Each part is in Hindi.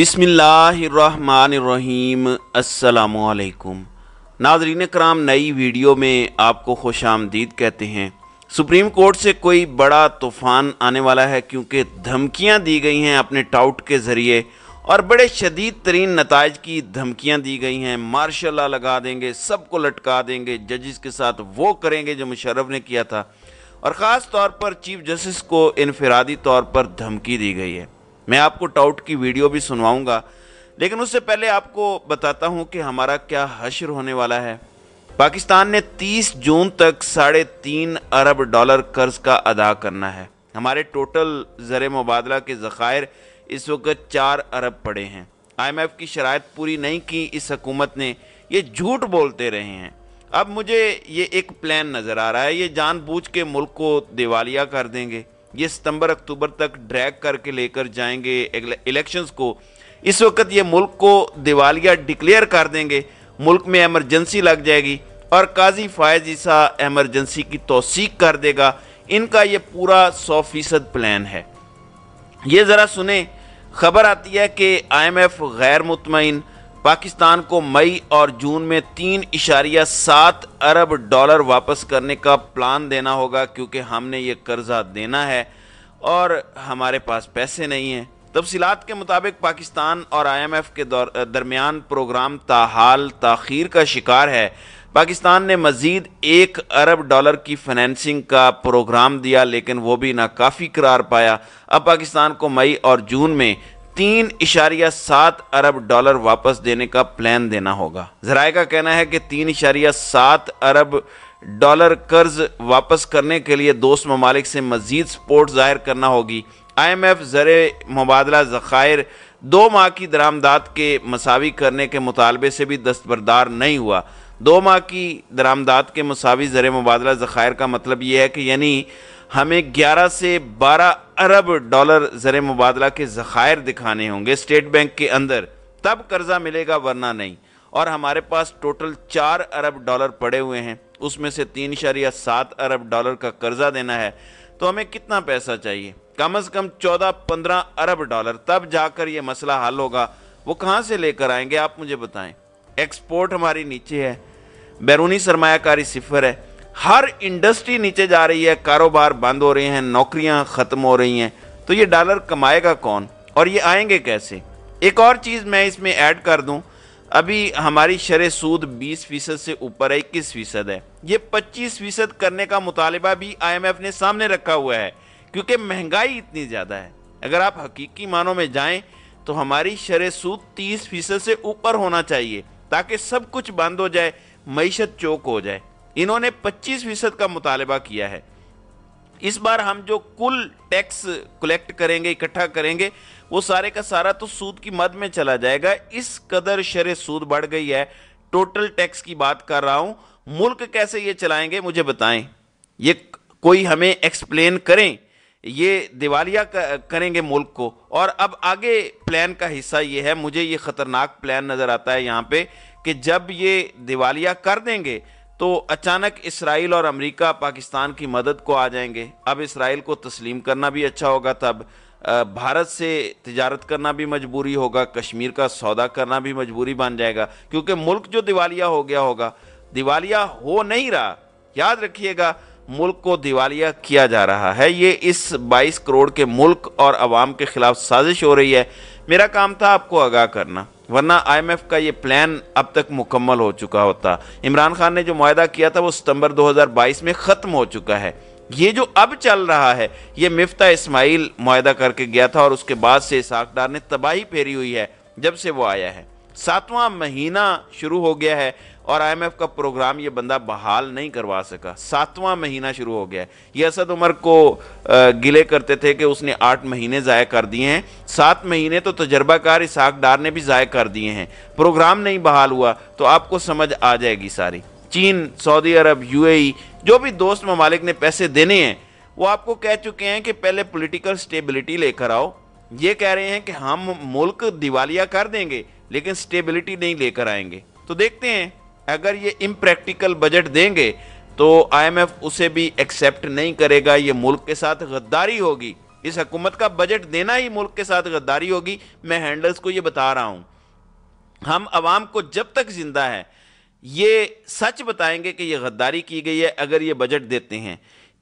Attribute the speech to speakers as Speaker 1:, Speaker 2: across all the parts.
Speaker 1: बिसमीम अल्लाम नाजरीन कराम नई वीडियो में आपको खुश आमदीद कहते हैं सुप्रीम कोर्ट से कोई बड़ा तूफ़ान आने वाला है क्योंकि धमकियां दी गई हैं अपने टाउट के ज़रिए और बड़े शदीद तरीन नतज की धमकियां दी गई हैं मार्शल लगा देंगे सबको लटका देंगे जजिस के साथ वो करेंगे जो मुशरफ ने किया था और ख़ास तौर पर चीफ जस्टिस को इनफरादी तौर पर धमकी दी गई है मैं आपको टाउट की वीडियो भी सुनवाऊंगा लेकिन उससे पहले आपको बताता हूं कि हमारा क्या हशर होने वाला है पाकिस्तान ने 30 जून तक साढ़े तीन अरब डॉलर कर्ज का अदा करना है हमारे टोटल ज़र मुबादला के ज़खायर इस वक्त चार अरब पड़े हैं आईएमएफ की शरात पूरी नहीं की इस हकूमत ने ये झूठ बोलते रहे हैं अब मुझे ये एक प्लान नज़र आ रहा है ये जानबूझ के मुल्क को दिवालिया कर देंगे ये सितंबर अक्टूबर तक ड्रैग करके लेकर जाएंगे इलेक्शंस को इस वक्त ये मुल्क को दिवालिया डिक्लेयर कर देंगे मुल्क में एमरजेंसी लग जाएगी और काजी फायज ईसा एमरजेंसी की तोसीक कर देगा इनका ये पूरा सौ फीसद प्लान है ये ज़रा सुने खबर आती है कि आईएमएफ गैर मुतमिन पाकिस्तान को मई और जून में तीन इशारिया सात अरब डॉलर वापस करने का प्लान देना होगा क्योंकि हमने ये कर्जा देना है और हमारे पास पैसे नहीं हैं तफसीत के मुताबिक पाकिस्तान और आई एम एफ़ के दरमियान प्रोग्राम ताहाल तखीर का शिकार है पाकिस्तान ने मज़ीद एक अरब डॉलर की फाइनेंसिंग का प्रोग्राम दिया लेकिन वो भी नाकाफ़ी करार पाया अब पाकिस्तान को मई और जून में तीन इशारिया सात अरब डॉलर वापस देने का प्लान देना होगा जराए का कहना है कि तीन इशारिया सात अरब डॉलर कर्ज वापस करने के लिए दोस्त ममालिक से मजीद सपोर्ट जाहिर करना होगी आई एम एफ ज़र मुबादला ज़खायर दो माह की दरामदाद के मसावी करने के मुतालबे से भी दस्तबरदार नहीं हुआ दो माह की दरामदाद के मसावी ज़र मुबादला ज़खायर का मतलब यह है कि यानी हमें 11 से 12 अरब डॉलर ज़र मुबादला के ज़खायर दिखाने होंगे स्टेट बैंक के अंदर तब कर्ज़ा मिलेगा वरना नहीं और हमारे पास टोटल चार अरब डॉलर पड़े हुए हैं उसमें से तीन शरिया सात अरब डॉलर का कर्ज़ा देना है तो हमें कितना पैसा चाहिए कम से कम चौदह पंद्रह अरब डॉलर तब जाकर यह मसला हल होगा वो कहाँ से लेकर आएंगे आप मुझे बताएं एक्सपोर्ट हमारी नीचे है बैरूनी सरमाकारी सिफर है हर इंडस्ट्री नीचे जा रही है कारोबार बंद हो रहे हैं नौकरियां ख़त्म हो रही हैं तो ये डॉलर कमाएगा कौन और ये आएंगे कैसे एक और चीज़ मैं इसमें ऐड कर दूं अभी हमारी शरे सूद 20 फीसद से ऊपर है इक्कीस फीसद है ये 25 फीसद करने का मुतालबा भी आईएमएफ ने सामने रखा हुआ है क्योंकि महंगाई इतनी ज़्यादा है अगर आप हकीकी मानों में जाएं तो हमारी शरे सूद तीस फीसद से ऊपर होना चाहिए ताकि सब कुछ बंद हो जाए मीशत चौक हो जाए इन्होंने 25 फीसद का मुतालबा किया है इस बार हम जो कुल टैक्स कलेक्ट करेंगे इकट्ठा करेंगे वो सारे का सारा तो सूद की मद में चला जाएगा इस कदर शर सूद बढ़ गई है टोटल टैक्स की बात कर रहा हूँ मुल्क कैसे ये चलाएंगे मुझे बताएं ये कोई हमें एक्सप्लेन करें ये दिवालिया करेंगे मुल्क को और अब आगे प्लान का हिस्सा ये है मुझे ये ख़तरनाक प्लान नज़र आता है यहाँ पे कि जब ये दिवालिया कर देंगे तो अचानक इसराइल और अमेरिका पाकिस्तान की मदद को आ जाएंगे अब इसराइल को तस्लीम करना भी अच्छा होगा तब भारत से तजारत करना भी मजबूरी होगा कश्मीर का सौदा करना भी मजबूरी बन जाएगा क्योंकि मुल्क जो दिवालिया हो गया होगा दिवालिया हो नहीं रहा याद रखिएगा मुल्क को दिवालिया किया जा रहा है ये इस 22 करोड़ के मुल्क और आवाम के खिलाफ साजिश हो रही है मेरा काम था आपको आगाह करना वरना आईएमएफ का ये प्लान अब तक मुकम्मल हो चुका होता इमरान खान ने जो माहा किया था वो सितंबर 2022 में ख़त्म हो चुका है ये जो अब चल रहा है ये मिफ्ता इस्माइल माहा करके गया था और उसके बाद से इसाकडार ने तबाही फेरी हुई है जब से वो आया है सातवां महीना शुरू हो गया है और आईएमएफ का प्रोग्राम ये बंदा बहाल नहीं करवा सका सातवां महीना शुरू हो गया है ये असद उमर को गिले करते थे कि उसने आठ महीने ज़ाय कर दिए हैं सात महीने तो तजर्बाकार इसाक डार ने भी ज़ाय कर दिए हैं प्रोग्राम नहीं बहाल हुआ तो आपको समझ आ जाएगी सारी चीन सऊदी अरब यू जो भी दोस्त ममालिक ने पैसे देने हैं वो आपको कह चुके हैं कि पहले पोलिटिकल स्टेबिलिटी लेकर आओ ये कह रहे हैं कि हम मुल्क दिवालिया कर देंगे लेकिन स्टेबिलिटी नहीं लेकर आएंगे तो देखते हैं अगर ये इम्प्रैक्टिकल बजट देंगे तो आईएमएफ उसे भी एक्सेप्ट नहीं करेगा ये मुल्क के साथ गद्दारी होगी इस हकूमत का बजट देना ही मुल्क के साथ गद्दारी होगी मैं हैंडल्स को ये बता रहा हूँ हम आवाम को जब तक जिंदा है ये सच बताएंगे कि यह गद्दारी की गई है अगर ये बजट देते हैं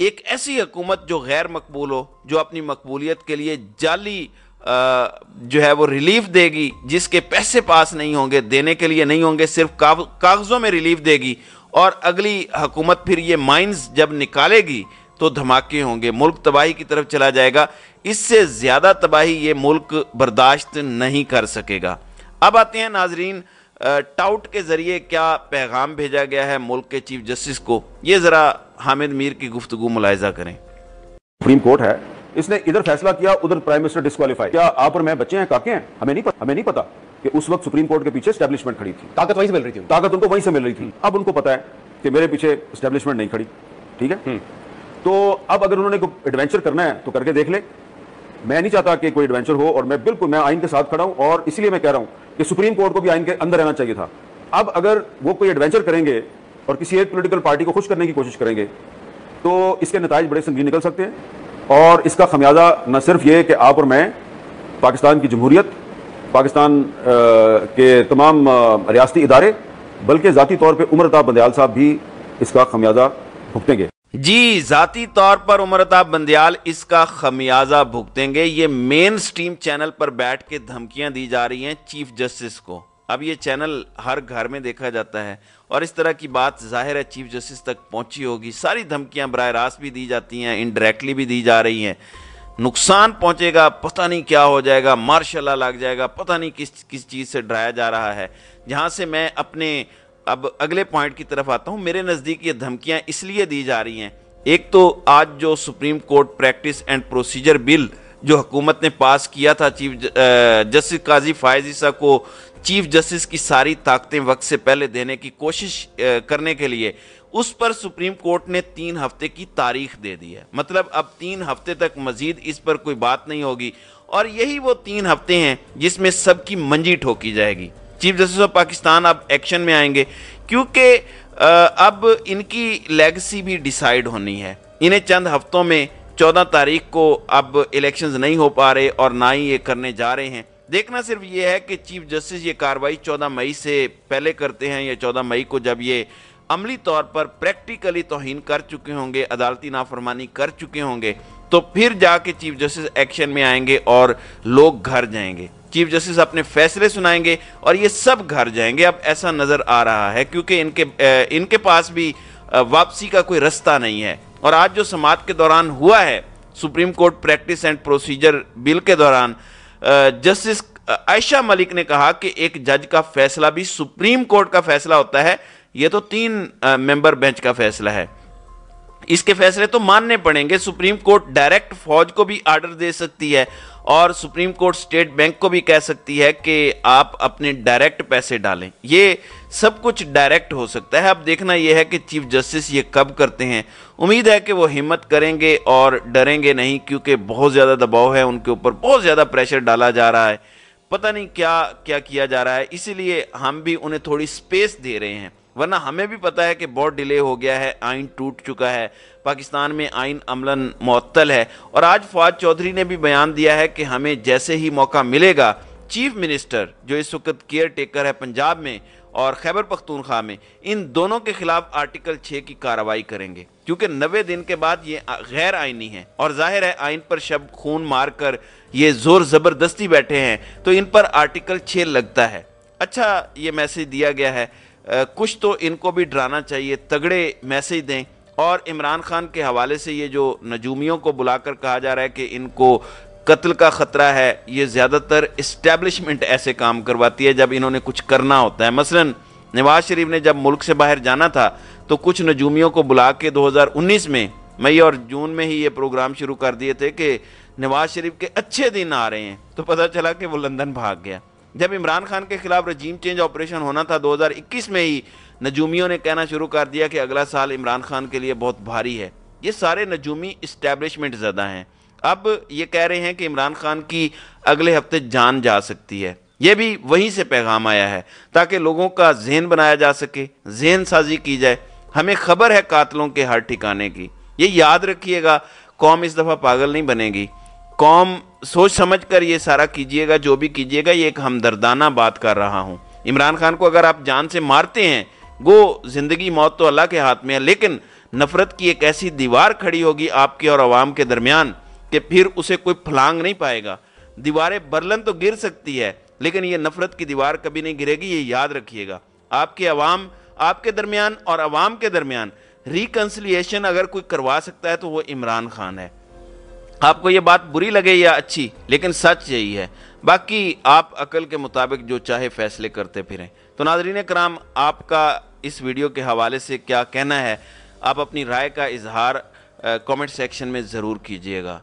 Speaker 1: एक ऐसी हकूमत जो गैर मकबूल हो जो अपनी मकबूलियत के लिए जाली जो है वो रिलीफ देगी जिसके पैसे पास नहीं होंगे देने के लिए नहीं होंगे सिर्फ कागज़ों में रिलीफ देगी और अगली हुकूमत फिर ये माइंस जब निकालेगी तो धमाके होंगे मुल्क तबाही की तरफ चला जाएगा इससे ज़्यादा तबाही ये मुल्क बर्दाश्त नहीं कर सकेगा अब आते हैं नाजरीन टाउट के ज़रिए क्या पैगाम भेजा गया है मुल्क के चीफ जस्टिस को ये ज़रा हामिद मीर की गुफ्तु मुलायजा करें सुप्रीम कोर्ट है इसने इधर फैसला किया उधर प्राइम मिनिस्टर डिस्कालीफाई क्या आप और मैं बच्चे हैं काके हैं हमें नहीं पता हमें नहीं पता कि उस वक्त सुप्रीम कोर्ट के पीछे स्टैब्लिशमेंट खड़ी थी ताकत वहीं से मिल रही थी ताकत उनको वहीं से मिल रही थी अब उनको पता है कि मेरे पीछे स्टैब्लिशमेंट नहीं खड़ी ठीक है हम्म। तो अब अगर उन्होंने कोई एडवेंचर करना है तो करके देख ले मैं नहीं चाहता कि कोई एडवेंचर हो और मैं बिल्कुल मैं आइन के साथ खड़ा हूं और इसीलिए मैं कह रहा हूं कि सुप्रीम कोर्ट को भी आइन के अंदर रहना चाहिए था अब अगर वो कोई एडवेंचर करेंगे और किसी एक पोलिटिकल पार्टी को खुश करने की कोशिश करेंगे तो इसके नतज बड़े संगीन निकल सकते हैं और इसका खमियाजा न सिर्फ ये कि आप और मैं पाकिस्तान की जमहूरियत पाकिस्तान के तमाम रियाती इदारे बल्कि ज़ाती तौर पर उमर बंदयाल साहब भी इसका खमियाजा भुगतेंगे जी ज़ाती तौर पर उमरताब बंदयाल इसका खमियाजा भुगतेंगे ये मेन स्ट्रीम चैनल पर बैठ के धमकियां दी जा रही हैं चीफ जस्टिस को अब ये चैनल हर घर में देखा जाता है और इस तरह की बात जाहिर है चीफ जस्टिस तक पहुंची होगी सारी धमकियां बर रास्त भी दी जाती हैं इनडायरेक्टली भी दी जा रही हैं नुकसान पहुंचेगा पता नहीं क्या हो जाएगा मार्शाला लग जाएगा पता नहीं किस किस चीज़ से डराया जा रहा है जहां से मैं अपने अब अगले पॉइंट की तरफ आता हूं मेरे नज़दीक ये धमकियां इसलिए दी जा रही हैं एक तो आज जो Supreme Court practice and procedure bill जो हुकूमत ने पास किया था चीफ जस्टिस काजी फायज ईसा को चीफ जस्टिस की सारी ताकतें वक्त से पहले देने की कोशिश करने के लिए उस पर सुप्रीम कोर्ट ने तीन हफ्ते की तारीख दे दी है मतलब अब तीन हफ्ते तक मजीद इस पर कोई बात नहीं होगी और यही वो तीन हफ्ते हैं जिसमें सबकी मंजी ठोकी जाएगी चीफ जस्टिस ऑफ पाकिस्तान अब एक्शन में आएंगे क्योंकि अब इनकी लेगसी भी डिसाइड होनी है इन्हें चंद हफ्तों में चौदह तारीख को अब इलेक्शंस नहीं हो पा रहे और ना ही ये करने जा रहे हैं देखना सिर्फ ये है कि चीफ जस्टिस ये कार्रवाई चौदह मई से पहले करते हैं या चौदह मई को जब ये अमली तौर पर प्रैक्टिकली तोहन कर चुके होंगे अदालती नाफरमानी कर चुके होंगे तो फिर जाके चीफ जस्टिस एक्शन में आएंगे और लोग घर जाएंगे चीफ जस्टिस अपने फैसले सुनाएंगे और ये सब घर जाएंगे अब ऐसा नज़र आ रहा है क्योंकि इनके इनके पास भी वापसी का कोई रास्ता नहीं है और आज जो समाप्त के दौरान हुआ है Supreme Court practice and procedure bill के दौरान जस्टिस आयशा मलिक ने कहा कि एक जज का फैसला भी सुप्रीम कोर्ट का फैसला होता है ये तो तीन मेंबर बेंच का फैसला है इसके फैसले तो मानने पड़ेंगे सुप्रीम कोर्ट डायरेक्ट फौज को भी आर्डर दे सकती है और सुप्रीम कोर्ट स्टेट बैंक को भी कह सकती है कि आप अपने डायरेक्ट पैसे डालें ये सब कुछ डायरेक्ट हो सकता है अब देखना यह है कि चीफ जस्टिस ये कब करते हैं उम्मीद है कि वो हिम्मत करेंगे और डरेंगे नहीं क्योंकि बहुत ज़्यादा दबाव है उनके ऊपर बहुत ज़्यादा प्रेशर डाला जा रहा है पता नहीं क्या क्या किया जा रहा है इसीलिए हम भी उन्हें थोड़ी स्पेस दे रहे हैं वरना हमें भी पता है कि बहुत डिले हो गया है आइन टूट चुका है पाकिस्तान में आइन अमलन मअतल है और आज फवाद चौधरी ने भी बयान दिया है कि हमें जैसे ही मौका मिलेगा चीफ मिनिस्टर जो इस वक्त केयर टेकर है पंजाब में और खैबर पख्तूनख्वा में इन दोनों के खिलाफ आर्टिकल 6 की कार्रवाई करेंगे क्योंकि नबे दिन के बाद ये गैर आइनी है और जाहिर है आइन पर शब खून मार कर ये जोर ज़बरदस्ती बैठे हैं तो इन पर आर्टिकल 6 लगता है अच्छा ये मैसेज दिया गया है कुछ तो इनको भी डराना चाहिए तगड़े मैसेज दें और इमरान खान के हवाले से ये जो नजूमियों को बुलाकर कहा जा रहा है कि इनको कत्ल का ख़तरा है ये ज़्यादातर इस्टेब्लिशमेंट ऐसे काम करवाती है जब इन्होंने कुछ करना होता है मसलन नवाज शरीफ ने जब मुल्क से बाहर जाना था तो कुछ नजूमियों को बुला के 2019 में मई और जून में ही ये प्रोग्राम शुरू कर दिए थे कि नवाज शरीफ के अच्छे दिन आ रहे हैं तो पता चला कि वो लंदन भाग गया जब इमरान खान के खिलाफ रजीम चेंज ऑपरेशन होना था 2021 में ही नजूमियों ने कहना शुरू कर दिया कि अगला साल इमरान खान के लिए बहुत भारी है ये सारे नजूमी इस्टेब्लिशमेंट ज़्यादा हैं अब ये कह रहे हैं कि इमरान खान की अगले हफ्ते जान जा सकती है ये भी वहीं से पैगाम आया है ताकि लोगों का जहन बनाया जा सके जहन साजी की जाए हमें खबर है कातलों के हर ठिकाने की ये याद रखिएगा कौम इस दफ़ा पागल नहीं बनेगी कौम सोच समझ कर ये सारा कीजिएगा जो भी कीजिएगा ये एक हमदर्दाना बात कर रहा हूँ इमरान खान को अगर आप जान से मारते हैं वो जिंदगी मौत तो अल्लाह के हाथ में है लेकिन नफरत की एक ऐसी दीवार खड़ी होगी आपके और आवाम के दरमियान कि फिर उसे कोई फलांग नहीं पाएगा दीवारें बर्लन तो गिर सकती है लेकिन ये नफरत की दीवार कभी नहीं गिरेगी ये याद रखिएगा आपके अवाम आपके दरमियान और अवाम के दरमियान रिकन्सलिएशन अगर कोई करवा सकता है तो वो इमरान खान है आपको ये बात बुरी लगे या अच्छी लेकिन सच यही है बाकी आप अकल के मुताबिक जो चाहे फैसले करते फिरें तो नाजरीन कराम आपका इस वीडियो के हवाले से क्या कहना है आप अपनी राय का इजहार कमेंट सेक्शन में ज़रूर कीजिएगा